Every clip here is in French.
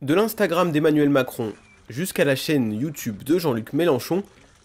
De l'Instagram d'Emmanuel Macron jusqu'à la chaîne YouTube de Jean-Luc Mélenchon,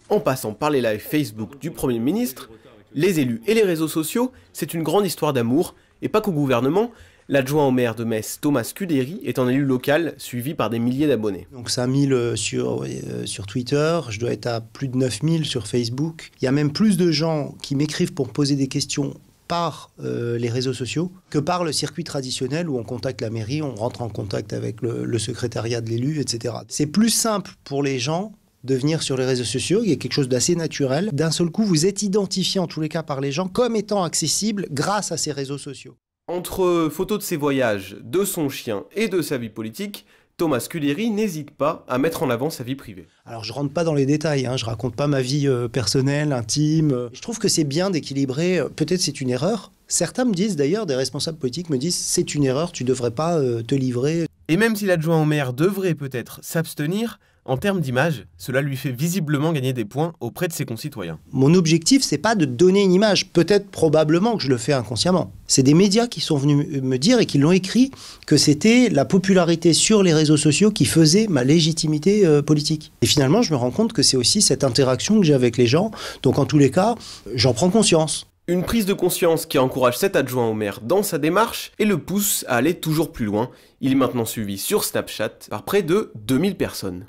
en passant par les lives Facebook du Premier ministre, les élus et les réseaux sociaux, c'est une grande histoire d'amour, et pas qu'au gouvernement, L'adjoint au maire de Metz, Thomas Scudéry, est un élu local suivi par des milliers d'abonnés. Donc 5000 euh, sur, euh, sur Twitter, je dois être à plus de 9000 sur Facebook. Il y a même plus de gens qui m'écrivent pour poser des questions par euh, les réseaux sociaux que par le circuit traditionnel où on contacte la mairie, on rentre en contact avec le, le secrétariat de l'élu, etc. C'est plus simple pour les gens de venir sur les réseaux sociaux, il y a quelque chose d'assez naturel. D'un seul coup, vous êtes identifié en tous les cas par les gens comme étant accessible grâce à ces réseaux sociaux. Entre photos de ses voyages, de son chien et de sa vie politique, Thomas Scuderi n'hésite pas à mettre en avant sa vie privée. Alors je rentre pas dans les détails, je hein. je raconte pas ma vie euh, personnelle, intime. Euh. Je trouve que c'est bien d'équilibrer, euh, peut-être c'est une erreur. Certains me disent d'ailleurs, des responsables politiques me disent c'est une erreur, tu ne devrais pas te livrer. Et même si l'adjoint au maire devrait peut-être s'abstenir, en termes d'image, cela lui fait visiblement gagner des points auprès de ses concitoyens. Mon objectif, c'est pas de donner une image. Peut-être, probablement que je le fais inconsciemment. C'est des médias qui sont venus me dire et qui l'ont écrit que c'était la popularité sur les réseaux sociaux qui faisait ma légitimité euh, politique. Et finalement, je me rends compte que c'est aussi cette interaction que j'ai avec les gens. Donc, en tous les cas, j'en prends conscience. Une prise de conscience qui encourage cet adjoint au maire dans sa démarche et le pousse à aller toujours plus loin. Il est maintenant suivi sur Snapchat par près de 2000 personnes.